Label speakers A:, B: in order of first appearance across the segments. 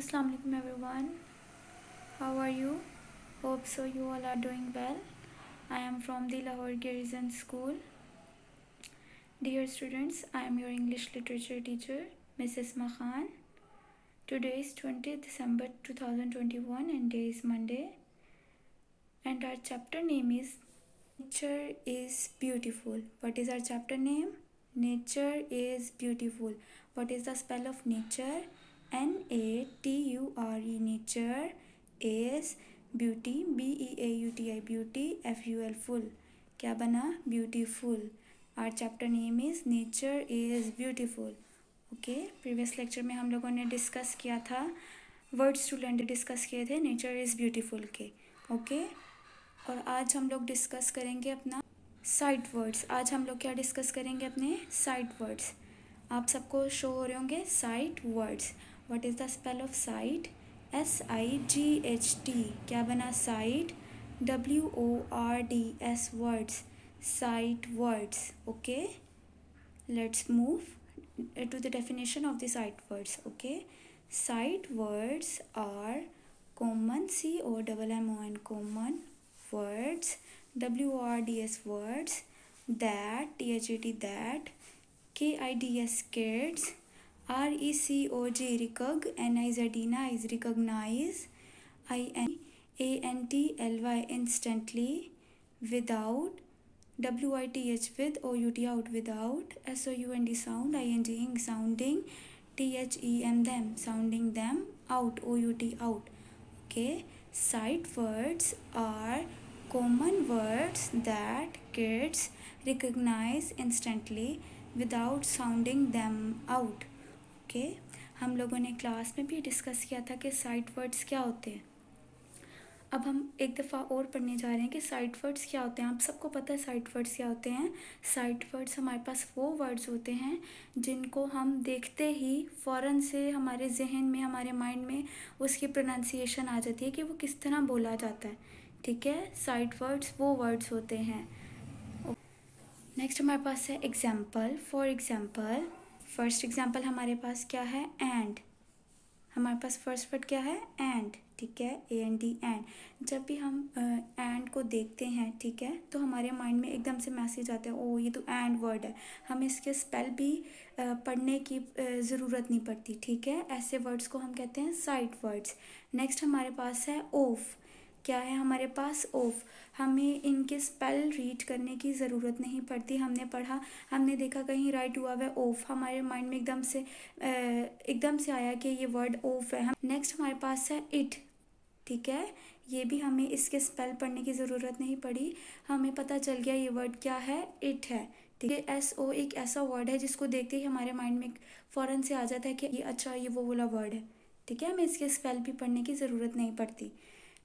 A: assalamu alaikum everyone how are you hope so you all are doing well i am from the lahore garrison school dear students i am your english literature teacher mrs mahan today is 20 december 2021 and day is monday and our chapter name is nature is beautiful what is our chapter name nature is beautiful what is the spell of nature N A T U R E nature, S beauty B E A U T I beauty, F U L full. क्या बना beautiful. Our chapter name is nature is beautiful okay previous lecture में हम लोगों ने discuss किया था words to learn discuss किए थे नेचर इज़ ब्यूटीफुल के ओके okay? और आज हम लोग डिस्कस करेंगे अपना साइड वर्ड्स आज हम लोग क्या डिस्कस करेंगे अपने साइड वर्ड्स आप सबको शो हो रहे होंगे sight words what is the spell of sight S I G H T क्या बना sight W O R D S words sight words okay let's move to the definition of the sight words okay sight words are common C O M M O N common words W O R D S words that T H E T that K I D S kids RECOG recog NIZEDINA is recognize INANTLY instantly without WITH with OUT out without SOUND sound ING sounding THEM them sounding them out OUT out okay sight words are common words that kids recognize instantly without sounding them out के हम लोगों ने class में भी discuss किया था कि sight words क्या होते हैं अब हम एक दफ़ा और पढ़ने जा रहे हैं कि साइट वर्ड्स क्या होते हैं आप सबको पता है साइट वर्ड्स क्या होते हैं साइट वर्ड्स हमारे पास वो वर्ड्स होते हैं जिनको हम देखते ही फ़ौर से हमारे जहन में हमारे माइंड में उसकी प्रोनाउंसिएशन आ जाती है कि वो किस तरह बोला जाता है ठीक है साइट वर्ड्स वो वर्ड्स होते हैं नेक्स्ट हमारे पास है example for example first example हमारे पास क्या है एंड हमारे पास फर्स्ट वर्ड क्या है एंड ठीक है ए एन डी एंड जब भी हम एंड uh, को देखते हैं ठीक है तो हमारे माइंड में एकदम से मैसेज आते हैं ओ ये तो एंड वर्ड है हमें इसके स्पेल भी uh, पढ़ने की uh, ज़रूरत नहीं पड़ती ठीक है ऐसे वर्ड्स को हम कहते हैं साइड वर्ड्स नेक्स्ट हमारे पास है ओफ़ क्या है हमारे पास ऑफ हमें इनके स्पेल रीड करने की ज़रूरत नहीं पड़ती हमने पढ़ा हमने देखा कहीं राइट हुआ है ऑफ हमारे माइंड में एकदम से एकदम से आया कि ये वर्ड ऑफ है हम नेक्स्ट हमारे पास है इट ठीक है ये भी हमें इसके स्पेल पढ़ने की ज़रूरत नहीं पड़ी हमें पता चल गया ये वर्ड क्या है इट है ठीक है एस ओ एक ऐसा वर्ड है जिसको देखते ही हमारे माइंड में फ़ौरन से आ जाता है कि ये अच्छा ये वो वाला वर्ड है ठीक है हमें इसके स्पेल भी पढ़ने की ज़रूरत नहीं पड़ती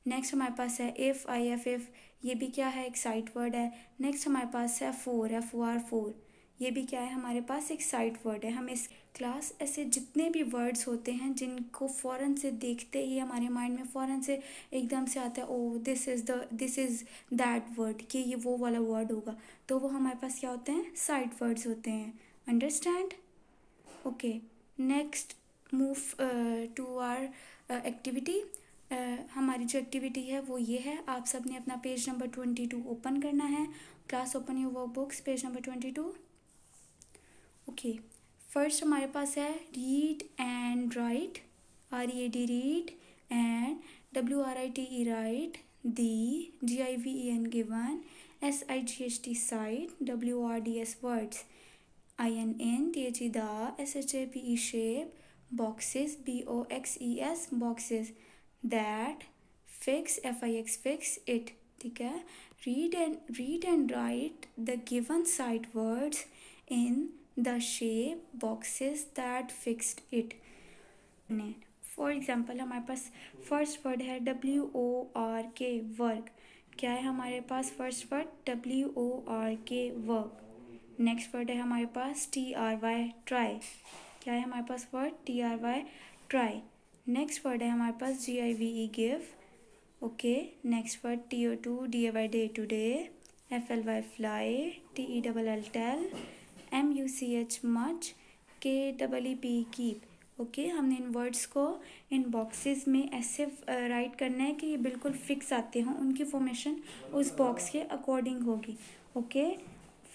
A: नेक्स्ट हमारे पास है इफ़ आई एफ एफ ये भी क्या है एक साइट वर्ड है नेक्स्ट हमारे पास है four F O R four ये भी क्या है हमारे पास एक साइट वर्ड है हम इस क्लास ऐसे जितने भी वर्ड्स होते हैं जिनको फ़ौरन से देखते ही हमारे माइंड में फ़ौरन से एकदम से आता है oh this is the this is that word कि ये वो वाला वर्ड होगा तो वो हमारे पास क्या होते हैं साइट वर्ड्स होते हैं understand okay next move to our activity हमारी जो एक्टिविटी है वो ये है आप सब ने अपना page number twenty two open करना है class open you workbooks page number twenty two okay first हमारे पास है read and write R E A D read and W R I T E write the G I V E N given S I G H T sight W R D S words I N N T H E the S H A P E shape boxes B O X E S boxes that fix F I X fix it ठीक है read and read and write the given sight words in the shape boxes that fixed it ने for example हमारे पास first word है W O R K work क्या है हमारे पास first word W O R K work next word है हमारे पास टी आर वाई ट्राई क्या है हमारे पास word T R Y try next word है हमारे पास G I V E give okay next word T O to D A Y day today F L Y fly T E double L tell M U C H much K double E P keep okay हमने इन words को इन boxes में ऐसे right करना है कि ये बिल्कुल फिक्स आते हों उनकी फॉर्मेशन उस बॉक्स के अकॉर्डिंग होगी ओके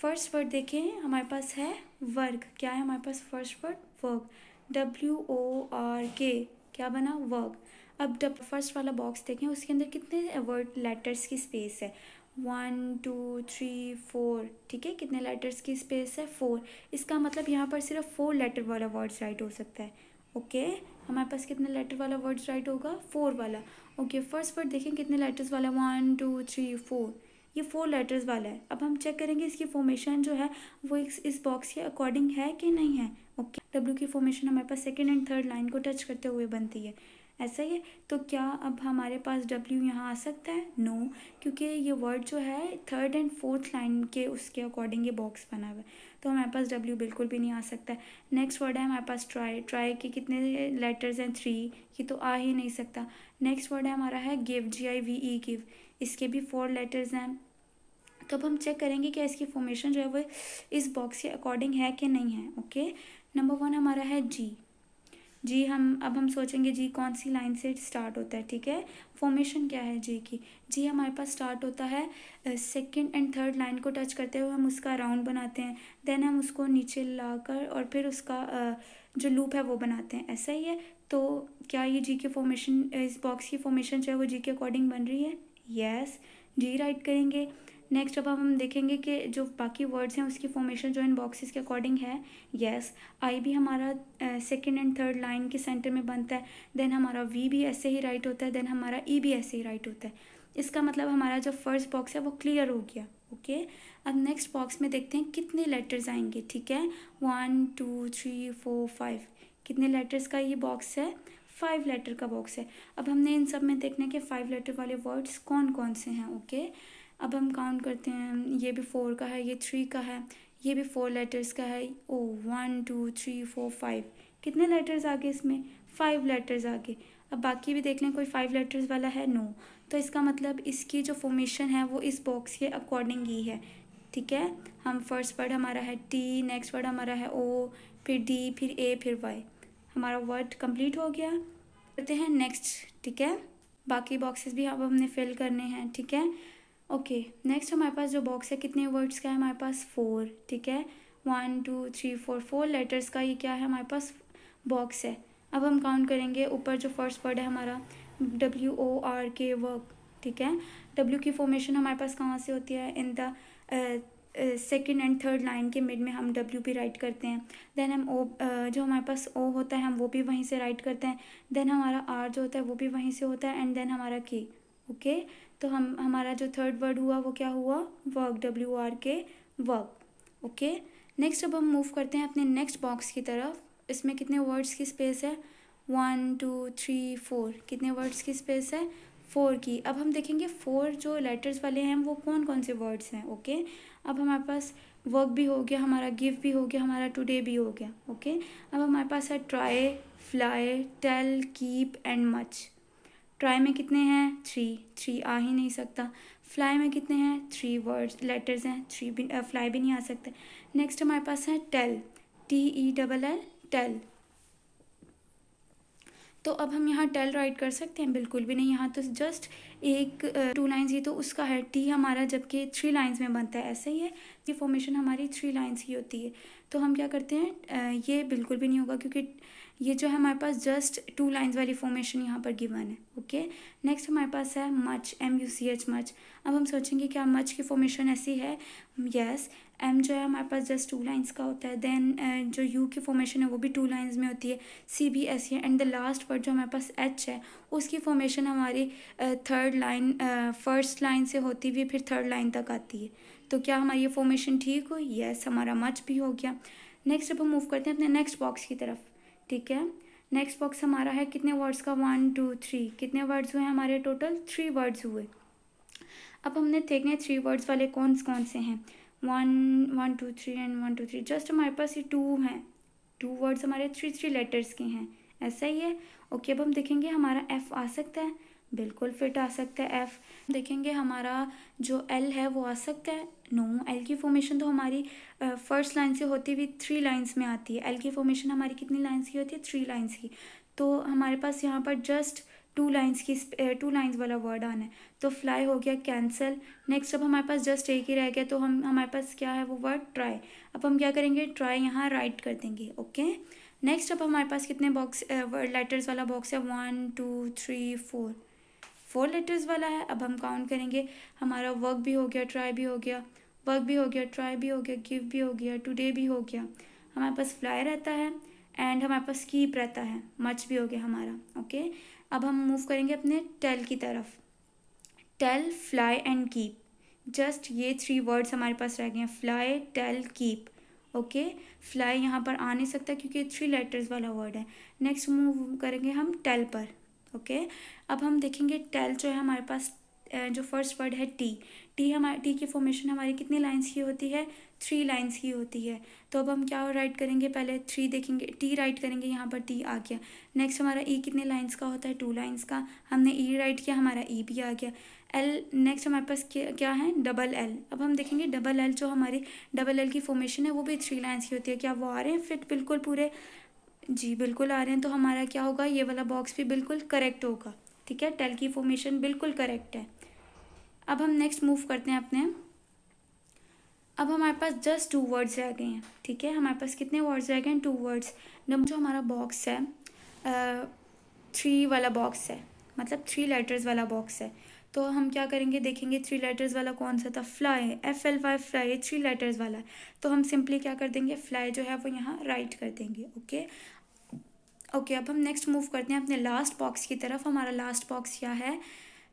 A: फर्स्ट वर्ड देखें हमारे पास है वर्क क्या है हमारे पास first word work W O R K क्या बना वर्क अब डब फर्स्ट वाला बॉक्स देखें उसके अंदर कितने वर्ड लेटर्स की स्पेस है वन टू थ्री फोर ठीक है कितने लेटर्स की स्पेस है फोर इसका मतलब यहाँ पर सिर्फ फोर लेटर वाला वर्ड्स राइट हो सकता है ओके okay? हमारे पास कितने लेटर वाला वर्ड्स राइट होगा फोर वाला ओके फर्स्ट वर्ड देखें कितने लेटर्स वाला वन टू थ्री फोर ये फोर लेटर्स वाला है अब हम चेक करेंगे इसकी फॉर्मेशन जो है वो इस बॉक्स के अकॉर्डिंग है कि नहीं है ओके डब्ल्यू की फॉर्मेशन हमारे पास सेकेंड एंड थर्ड लाइन को टच करते हुए बनती है ऐसा ही है तो क्या अब हमारे पास डब्ल्यू यहाँ आ सकता है नो no, क्योंकि ये वर्ड जो है थर्ड एंड फोर्थ लाइन के उसके अकॉर्डिंग ये बॉक्स बना हुआ है तो हमारे पास डब्ल्यू बिल्कुल भी नहीं आ सकता है नेक्स्ट वर्ड है हमारे पास ट्राई ट्राई के कितने लेटर्स हैं थ्री ये तो आ ही नहीं सकता नेक्स्ट वर्ड है हमारा है give G I V E give इसके भी फोर लेटर्स हैं तब हम चेक करेंगे कि इसकी फॉर्मेशन जो है वो इस बॉक्स के अकॉर्डिंग है कि नहीं है ओके नंबर वन हमारा है जी जी हम अब हम सोचेंगे जी कौन सी लाइन से स्टार्ट होता है ठीक है फॉर्मेशन क्या है जी की जी हमारे पास स्टार्ट होता है सेकंड एंड थर्ड लाइन को टच करते हुए हम उसका राउंड बनाते हैं देन हम उसको नीचे लाकर और फिर उसका जो लूप है वो बनाते हैं ऐसा ही है तो क्या ये जी के फॉर्मेशन इस बॉक्स की फॉर्मेशन जो है वो जी के अकॉर्डिंग बन रही है येस yes, जी राइट करेंगे नेक्स्ट अब हम देखेंगे कि जो बाकी वर्ड्स हैं उसकी फॉर्मेशन जो इन बॉक्सेस के अकॉर्डिंग है यस आई भी हमारा सेकेंड एंड थर्ड लाइन के सेंटर में बनता है देन हमारा वी भी ऐसे ही राइट होता है देन हमारा ई e भी ऐसे ही राइट होता है इसका मतलब हमारा जो फर्स्ट बॉक्स है वो क्लियर हो गया ओके okay? अब नेक्स्ट बॉक्स में देखते हैं कितने लेटर्स आएंगे ठीक है one two three four five कितने लेटर्स का ये बॉक्स है फाइव लेटर का बॉक्स है अब हमने इन सब में देखना है कि फाइव लेटर वाले वर्ड्स कौन कौन से हैं ओके okay? अब हम काउंट करते हैं ये भी फोर का है ये थ्री का है ये भी फोर लेटर्स का है oh one two three four five कितने लेटर्स आ गए इसमें फाइव लेटर्स आ गए अब बाकी भी देख लें कोई फाइव लेटर्स वाला है नो तो इसका मतलब इसकी जो फॉर्मेशन है वो इस बॉक्स के अकॉर्डिंग ही है ठीक है हम फर्स्ट वर्ड हमारा है टी नेक्स्ट वर्ड हमारा है ओ फिर डी फिर ए फिर वाई हमारा वर्ड कंप्लीट हो गया करते हैं नेक्स्ट ठीक है बाकी बॉक्सेस भी अब हमने फिल करने हैं ठीक है ओके नेक्स्ट हमारे पास जो बॉक्स है कितने वर्ड्स का है हमारे पास फोर ठीक है one two three four four letters का ये क्या है हमारे पास बॉक्स है अब हम काउंट करेंगे ऊपर जो फर्स्ट वर्ड है हमारा W O R K work ठीक है डब्ल्यू की फॉर्मेशन हमारे पास कहाँ से होती है in the second and third line के मिड में हम डब्ल्यू भी राइट करते हैं देन हम ओ uh, जो हमारे पास ओ होता है हम वो भी वहीं से राइट करते हैं देन हमारा आर जो होता है वो भी वहीं से होता है एंड देन हमारा के ओके okay? तो हम हमारा जो थर्ड वर्ड हुआ वो क्या हुआ work W R K work okay next अब हम मूव करते हैं अपने नेक्स्ट बॉक्स की तरफ इसमें कितने वर्ड्स की स्पेस है वन टू थ्री फोर कितने वर्ड्स की स्पेस है फोर की अब हम देखेंगे फोर जो लेटर्स वाले हैं वो कौन कौन से वर्ड्स हैं ओके अब हमारे पास वर्क भी हो गया हमारा गिव भी हो गया हमारा टुडे भी हो गया ओके अब हमारे पास है try fly tell keep and much try में कितने हैं थ्री थ्री आ ही नहीं सकता फ्लाई में कितने हैं थ्री वर्ड्स लेटर्स हैं थ्री भी फ्लाई भी नहीं आ सकते नेक्स्ट हमारे पास है tell T E double L tell तो अब हम यहाँ टेल राइट कर सकते हैं बिल्कुल भी नहीं यहाँ तो जस्ट एक टू लाइंस ही तो उसका है टी हमारा जबकि थ्री लाइंस में बनता है ऐसे ही है ये फॉर्मेशन हमारी थ्री लाइंस ही होती है तो हम क्या करते हैं ये बिल्कुल भी नहीं होगा क्योंकि ये जो है हमारे पास जस्ट टू लाइंस वाली फॉर्मेशन यहाँ पर गिवन है ओके नेक्स्ट हमारे पास है much M U C H much अब हम सोचेंगे क्या मच की फॉर्मेशन ऐसी है यस yes, एम जो है हमारे पास जस्ट टू लाइंस का होता है देन जो यू की फॉर्मेशन है वो भी टू लाइंस में होती है सी बी एस है एंड द लास्ट वर्ड जो हमारे पास एच है उसकी फॉर्मेशन हमारी थर्ड लाइन फर्स्ट लाइन से होती हुई फिर थर्ड लाइन तक आती है तो क्या हमारी ये फॉर्मेशन ठीक हुई यस हमारा मच भी हो गया नेक्स्ट अब हम मूव करते हैं अपने नेक्स्ट बॉक्स की तरफ ठीक है नेक्स्ट बॉक्स हमारा है कितने वर्ड्स का वन टू थ्री कितने वर्ड्स हुए हमारे टोटल थ्री वर्ड्स हुए अब हमने देखने थ्री वर्ड्स वाले कौन कौन से हैं one one two three and one two three just हमारे पास ये टू हैं टू वर्ड्स हमारे थ्री थ्री लेटर्स के हैं ऐसा ही है ओके अब हम देखेंगे हमारा एफ़ आ सकता है बिल्कुल फिट आ सकता है एफ़ देखेंगे हमारा जो एल है वो आ सकता है नो एल की फॉर्मेशन तो हमारी फर्स्ट लाइन से होती हुई थ्री लाइंस में आती है एल की फॉर्मेशन हमारी कितनी लाइंस की होती है थ्री लाइंस की तो हमारे पास यहाँ पर जस्ट टू लाइंस की टू लाइंस वाला वर्ड आना है तो फ्लाई हो गया कैंसिल नेक्स्ट अब हमारे पास जस्ट एक ही रह गया तो हम हमारे पास क्या है वो वर्ड ट्राई अब हम क्या करेंगे ट्राई यहाँ राइट कर देंगे ओके नेक्स्ट अब हमारे पास कितने बॉक्स वर्ड लेटर्स वाला बॉक्स है one two three four four letters वाला है अब हम काउंट करेंगे हमारा वर्क भी हो गया ट्राई भी हो गया वर्क भी हो गया ट्राई भी हो गया गिव भी हो गया टुडे भी हो गया हमारे पास फ्लाई रहता है एंड हमारे पास कीप रहता है मच भी हो गया हमारा ओके अब हम मूव करेंगे अपने टेल की तरफ tell fly and keep just ये थ्री वर्ड्स हमारे पास रह गए हैं fly tell keep okay fly यहाँ पर आ नहीं सकता क्योंकि थ्री लेटर्स वाला वर्ड है नेक्स्ट मूव करेंगे हम टेल पर ओके अब हम देखेंगे टेल जो है हमारे पास जो फर्स्ट वर्ड है टी टी हमारे टी की फॉर्मेशन हमारी कितनी लाइंस की होती है थ्री लाइंस की होती है तो अब हम क्या राइट करेंगे पहले थ्री देखेंगे टी राइट करेंगे यहाँ पर टी आ गया नेक्स्ट हमारा ई e कितने लाइंस का होता है टू लाइंस का हमने ई e राइट किया हमारा ई e भी आ गया एल नेक्स्ट हमारे पास क्या है डबल एल अब हम देखेंगे डबल एल जो हमारी डबल एल की फॉर्मेशन है वो भी थ्री लाइन्स की होती है क्या वो आ रहे हैं फिट बिल्कुल पूरे जी बिल्कुल आ रहे हैं तो हमारा क्या होगा ये वाला बॉक्स भी बिल्कुल करेक्ट होगा ठीक है टेल की फॉर्मेशन बिल्कुल करेक्ट है अब हम नेक्स्ट मूव करते हैं अपने अब हमारे पास जस्ट टू वर्ड्स रह गए हैं ठीक है हमारे पास कितने वर्ड्स रह गए हैं टू वर्ड्स नंबर जो हमारा बॉक्स है थ्री वाला बॉक्स है मतलब थ्री लेटर्स वाला बॉक्स है तो हम क्या करेंगे देखेंगे थ्री लेटर्स वाला कौन सा था fly F L Y fly three letters वाला है तो हम सिंपली क्या कर देंगे फ्लाई जो है वो यहाँ राइट कर देंगे ओके ओके okay, अब हम नेक्स्ट मूव करते हैं अपने लास्ट बॉक्स की तरफ हमारा लास्ट बॉक्स क्या है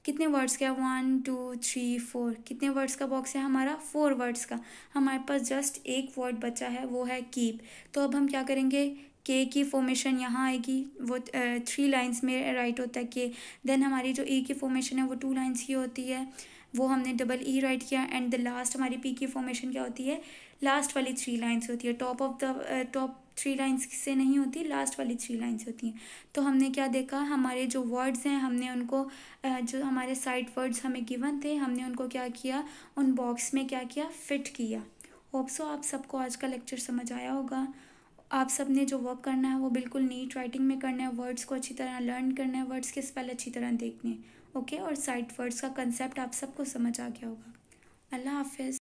A: कितने वर्ड्स का वन टू थ्री फोर कितने वर्ड्स का बॉक्स है हमारा फोर वर्ड्स का हमारे पास जस्ट एक वर्ड बचा है वो है कीप तो अब हम क्या करेंगे के की फॉर्मेशन यहाँ आएगी वो थ्री लाइंस में राइट होता है के देन हमारी जो ई e की फॉर्मेशन है वो टू लाइंस की होती है वो हमने डबल ई राइट किया एंड द लास्ट हमारी पी की फॉर्मेशन क्या होती है लास्ट वाली थ्री लाइंस होती है top of the top three lines से नहीं होती लास्ट वाली थ्री लाइन्स होती हैं तो हमने क्या देखा हमारे जो वर्ड्स हैं हमने उनको जो हमारे साइड वर्ड्स हमें गिवन थे हमने उनको क्या किया उन बॉक्स में क्या किया फिट किया होप्सो आप सबको आज का लेक्चर समझ आया होगा आप सब ने जो वर्क करना है वो बिल्कुल नीट राइटिंग में करना है वर्ड्स को अच्छी तरह लर्न करना है वर्ड्स के स्पेल अच्छी तरह देखने ओके और साइड वर्ड्स का कंसेप्ट आप सबको समझ आ गया होगा अल्लाह हाफिज़